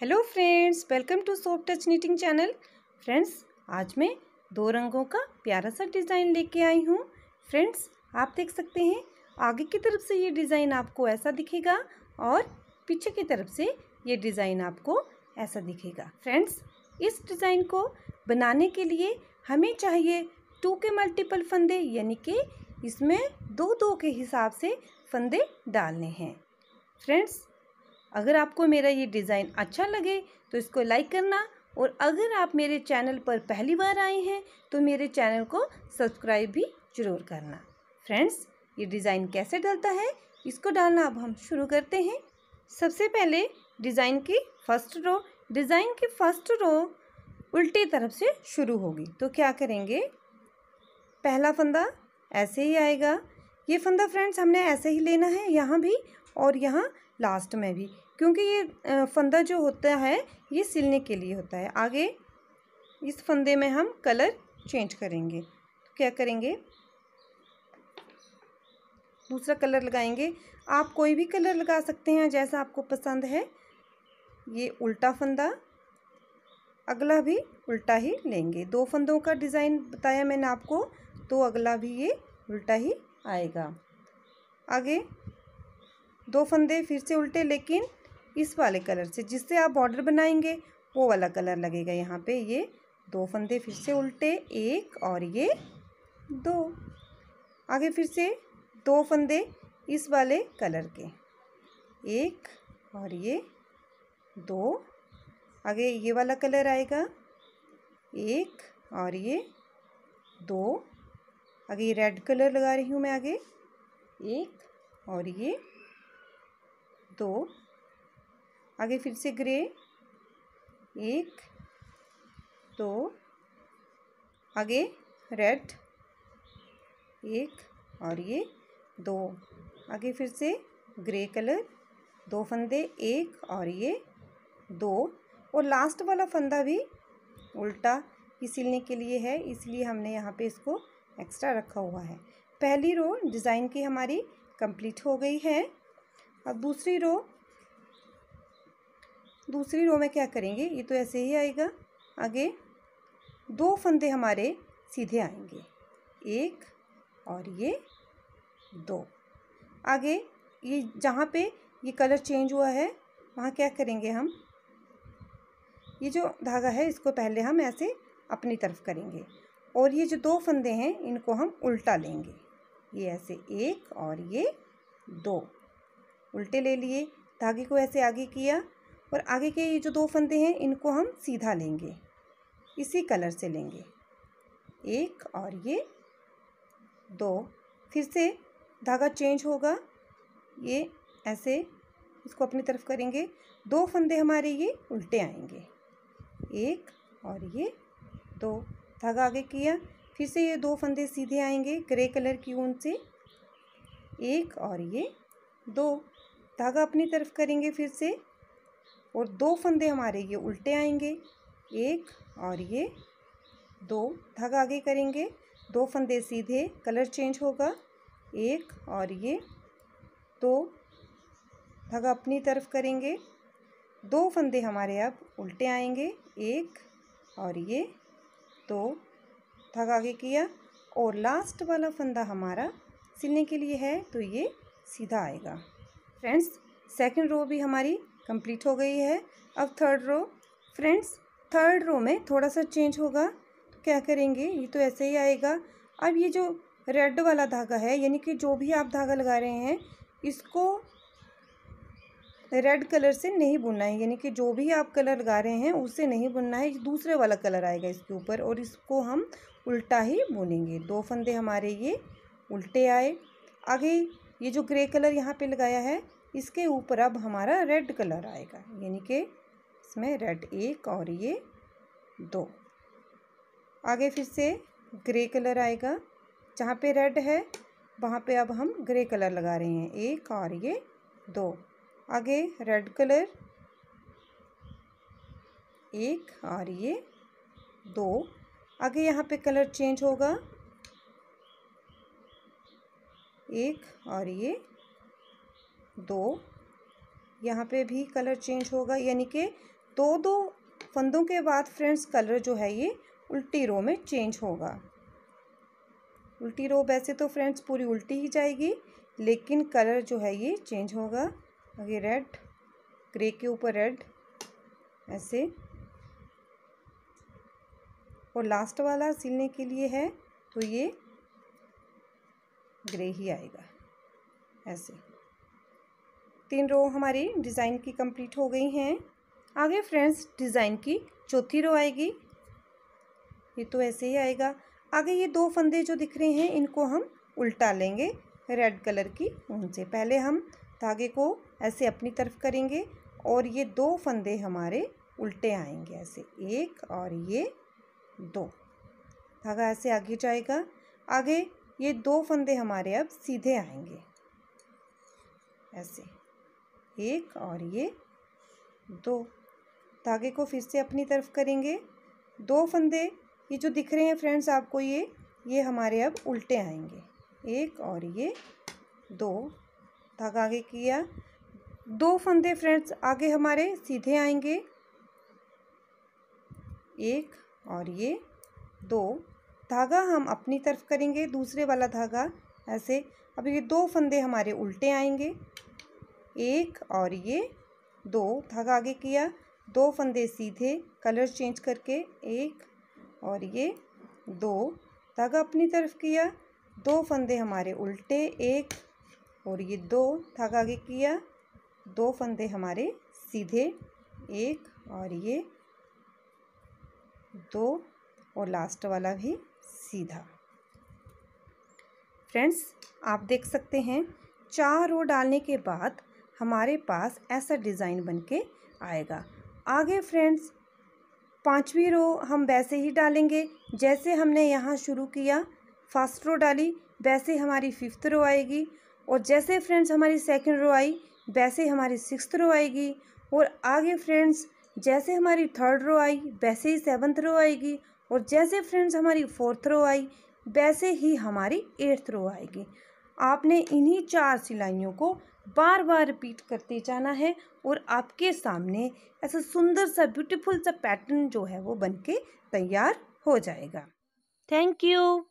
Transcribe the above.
hello friends welcome to soft touch knitting channel friends आज मैं दो रंगों का प्यारा सा डिज़ाइन लेके आई हूँ फ्रेंड्स आप देख सकते हैं आगे की तरफ से ये डिज़ाइन आपको ऐसा दिखेगा और पीछे की तरफ से ये डिज़ाइन आपको ऐसा दिखेगा फ्रेंड्स इस डिज़ाइन को बनाने के लिए हमें चाहिए टू के मल्टीपल फंदे यानी कि इसमें दो दो के हिसाब से फंदे डालने हैं फ्रेंड्स अगर आपको मेरा ये डिज़ाइन अच्छा लगे तो इसको लाइक करना और अगर आप मेरे चैनल पर पहली बार आए हैं तो मेरे चैनल को सब्सक्राइब भी जरूर करना फ्रेंड्स ये डिज़ाइन कैसे डलता है इसको डालना अब हम शुरू करते हैं सबसे पहले डिज़ाइन की फर्स्ट रो डिज़ाइन की फर्स्ट रो उल्टी तरफ से शुरू होगी तो क्या करेंगे पहला फंदा ऐसे ही आएगा ये फंदा फ्रेंड्स हमने ऐसे ही लेना है यहाँ भी और यहाँ लास्ट में भी क्योंकि ये फंदा जो होता है ये सिलने के लिए होता है आगे इस फंदे में हम कलर चेंज करेंगे तो क्या करेंगे दूसरा कलर लगाएंगे आप कोई भी कलर लगा सकते हैं जैसा आपको पसंद है ये उल्टा फंदा अगला भी उल्टा ही लेंगे दो फंदों का डिज़ाइन बताया मैंने आपको तो अगला भी ये उल्टा ही आएगा आगे दो फंदे फिर से उल्टे लेकिन इस वाले कलर से जिससे आप बॉर्डर बनाएंगे वो वाला कलर लगेगा यहाँ पे ये दो फंदे फिर से उल्टे एक और ये दो आगे फिर से दो फंदे इस वाले कलर के एक और ये दो आगे ये वाला कलर आएगा एक और ये दो आगे रेड कलर लगा रही हूँ मैं आगे एक और ये दो आगे फिर से ग्रे एक दो आगे रेड एक और ये दो आगे फिर से ग्रे कलर दो फंदे एक और ये दो और लास्ट वाला फंदा भी उल्टा ही सिलने के लिए है इसलिए हमने यहाँ पे इसको एक्स्ट्रा रखा हुआ है पहली रो डिज़ाइन की हमारी कंप्लीट हो गई है अब दूसरी रो दूसरी रो में क्या करेंगे ये तो ऐसे ही आएगा आगे दो फंदे हमारे सीधे आएंगे एक और ये दो आगे ये जहाँ पे ये कलर चेंज हुआ है वहाँ क्या करेंगे हम ये जो धागा है इसको पहले हम ऐसे अपनी तरफ करेंगे और ये जो दो फंदे हैं इनको हम उल्टा लेंगे ये ऐसे एक और ये दो उल्टे ले लिए धागे को ऐसे आगे किया और आगे के ये जो दो फंदे हैं इनको हम सीधा लेंगे इसी कलर से लेंगे एक और ये दो फिर से धागा चेंज होगा ये ऐसे इसको अपनी तरफ करेंगे दो फंदे हमारे ये उल्टे आएंगे एक और ये दो धागा आगे किया फिर से ये दो फंदे सीधे आएंगे ग्रे कलर की ऊन से एक और ये दो धागा अपनी तरफ करेंगे फिर से और दो फंदे हमारे ये उल्टे आएंगे एक और ये दो धागा आगे करेंगे दो फंदे सीधे कलर चेंज होगा एक और ये दो धागा अपनी तरफ करेंगे दो फंदे हमारे अब उल्टे आएंगे एक और ये दो धागा आगे किया और लास्ट वाला फंदा हमारा सिलने के लिए है तो ये सीधा आएगा फ्रेंड्स सेकेंड रो भी हमारी कंप्लीट हो गई है अब third row friends third row में थोड़ा सा चेंज होगा तो क्या करेंगे ये तो ऐसे ही आएगा अब ये जो रेड वाला धागा है यानी कि जो भी आप धागा लगा रहे हैं इसको रेड कलर से नहीं बुनना है यानी कि जो भी आप कलर लगा रहे हैं उसे नहीं बुनना है दूसरे वाला कलर आएगा इसके ऊपर और इसको हम उल्टा ही बुनेंगे दो फंदे हमारे ये उल्टे आए आगे ये जो ग्रे कलर यहाँ पे लगाया है इसके ऊपर अब हमारा रेड कलर आएगा यानी कि इसमें रेड एक और ये दो आगे फिर से ग्रे कलर आएगा जहाँ पे रेड है वहाँ पे अब हम ग्रे कलर लगा रहे हैं एक और ये दो आगे रेड कलर एक और ये दो आगे यहाँ पे कलर चेंज होगा एक और ये दो यहाँ पे भी कलर चेंज होगा यानी कि दो दो फंदों के बाद फ्रेंड्स कलर जो है ये उल्टी रो में चेंज होगा उल्टी रो वैसे तो फ्रेंड्स पूरी उल्टी ही जाएगी लेकिन कलर जो है ये चेंज होगा आगे रेड ग्रे के ऊपर रेड ऐसे और लास्ट वाला सिलने के लिए है तो ये ग्रे ही आएगा ऐसे तीन रो हमारी डिज़ाइन की कंप्लीट हो गई हैं आगे फ्रेंड्स डिज़ाइन की चौथी रो आएगी ये तो ऐसे ही आएगा आगे ये दो फंदे जो दिख रहे हैं इनको हम उल्टा लेंगे रेड कलर की ऊन से पहले हम धागे को ऐसे अपनी तरफ करेंगे और ये दो फंदे हमारे उल्टे आएंगे ऐसे एक और ये दो धागा ऐसे आगे जाएगा आगे ये दो फंदे हमारे अब सीधे आएंगे ऐसे एक और ये दो धागे को फिर से अपनी तरफ करेंगे दो फंदे ये जो दिख रहे हैं फ्रेंड्स आपको ये ये हमारे अब उल्टे आएंगे एक और ये दो धागा आगे किया दो फंदे फ्रेंड्स आगे हमारे सीधे आएंगे एक और ये दो धागा हम अपनी तरफ करेंगे दूसरे वाला धागा ऐसे अब ये दो फंदे हमारे उल्टे आएंगे एक और ये दो धागा आगे किया दो फंदे सीधे कलर चेंज करके एक और ये दो धागा अपनी तरफ किया दो फंदे हमारे उल्टे एक और ये दो धागा आगे किया दो फंदे हमारे सीधे एक और ये दो और लास्ट वाला भी सीधा फ्रेंड्स आप देख सकते हैं चार रो डालने के बाद हमारे पास ऐसा डिज़ाइन बन के आएगा आगे फ्रेंड्स पांचवी रो हम वैसे ही डालेंगे जैसे हमने यहाँ शुरू किया फर्स्ट रो डाली वैसे हमारी फिफ्थ रो आएगी और जैसे फ्रेंड्स हमारी सेकंड रो आई वैसे हमारी सिक्स रो आएगी और आगे फ्रेंड्स जैसे हमारी थर्ड रो आई वैसे ही सेवन्थ रो आएगी और जैसे फ्रेंड्स हमारी फोर्थ रो आई वैसे ही हमारी एट्थ रो आएगी आपने इन्हीं चार सिलाइयों को बार बार रिपीट करते जाना है और आपके सामने ऐसा सुंदर सा ब्यूटीफुल सा पैटर्न जो है वो बन के तैयार हो जाएगा थैंक यू